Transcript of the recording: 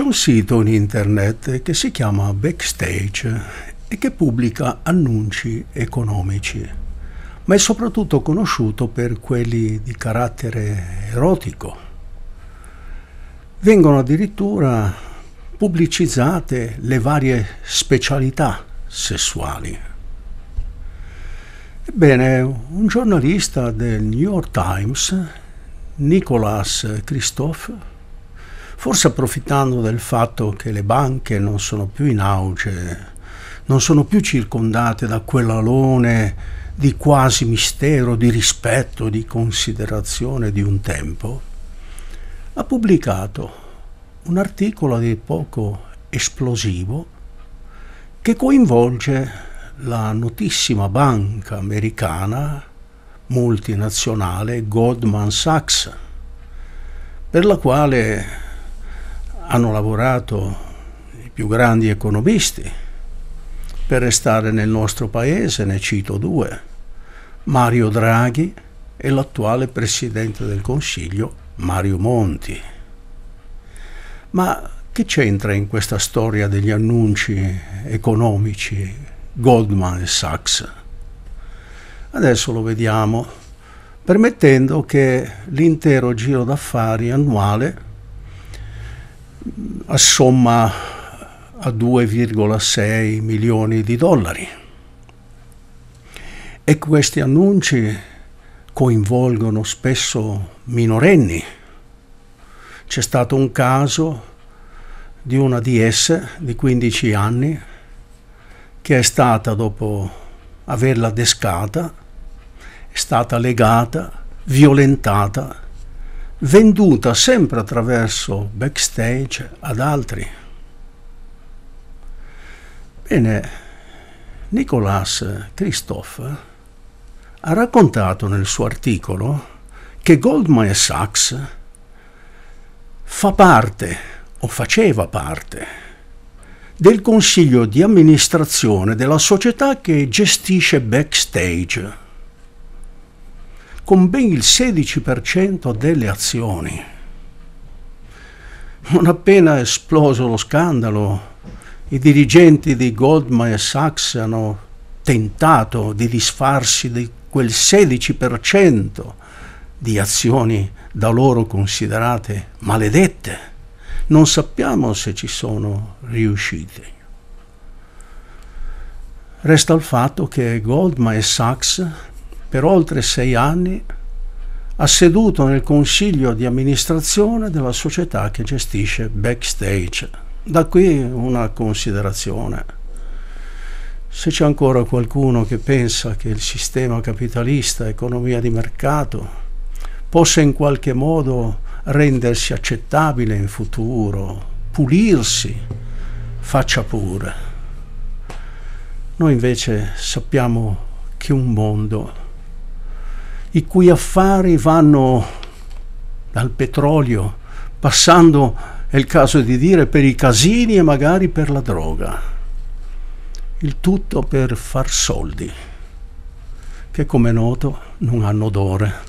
C'è un sito in internet che si chiama Backstage e che pubblica annunci economici, ma è soprattutto conosciuto per quelli di carattere erotico. Vengono addirittura pubblicizzate le varie specialità sessuali. Ebbene, un giornalista del New York Times, Nicholas Christophe, forse approfittando del fatto che le banche non sono più in auge, non sono più circondate da quell'alone di quasi mistero, di rispetto, di considerazione di un tempo, ha pubblicato un articolo di poco esplosivo che coinvolge la notissima banca americana multinazionale Goldman Sachs, per la quale hanno lavorato i più grandi economisti per restare nel nostro paese, ne cito due, Mario Draghi e l'attuale Presidente del Consiglio Mario Monti. Ma che c'entra in questa storia degli annunci economici Goldman Sachs? Adesso lo vediamo, permettendo che l'intero giro d'affari annuale assomma a 2,6 milioni di dollari. E questi annunci coinvolgono spesso minorenni. C'è stato un caso di una di esse di 15 anni che è stata dopo averla descata, è stata legata, violentata venduta sempre attraverso backstage ad altri. Bene, Nicolas Christophe ha raccontato nel suo articolo che Goldman Sachs fa parte o faceva parte del consiglio di amministrazione della società che gestisce backstage con ben il 16% delle azioni. Non appena è esploso lo scandalo, i dirigenti di Goldman e Sachs hanno tentato di disfarsi di quel 16% di azioni da loro considerate maledette. Non sappiamo se ci sono riusciti. Resta il fatto che Goldman e Sachs per oltre sei anni ha seduto nel consiglio di amministrazione della società che gestisce Backstage. Da qui una considerazione. Se c'è ancora qualcuno che pensa che il sistema capitalista, economia di mercato, possa in qualche modo rendersi accettabile in futuro, pulirsi, faccia pure. Noi invece sappiamo che un mondo i cui affari vanno dal petrolio, passando, è il caso di dire, per i casini e magari per la droga. Il tutto per far soldi, che come noto non hanno odore.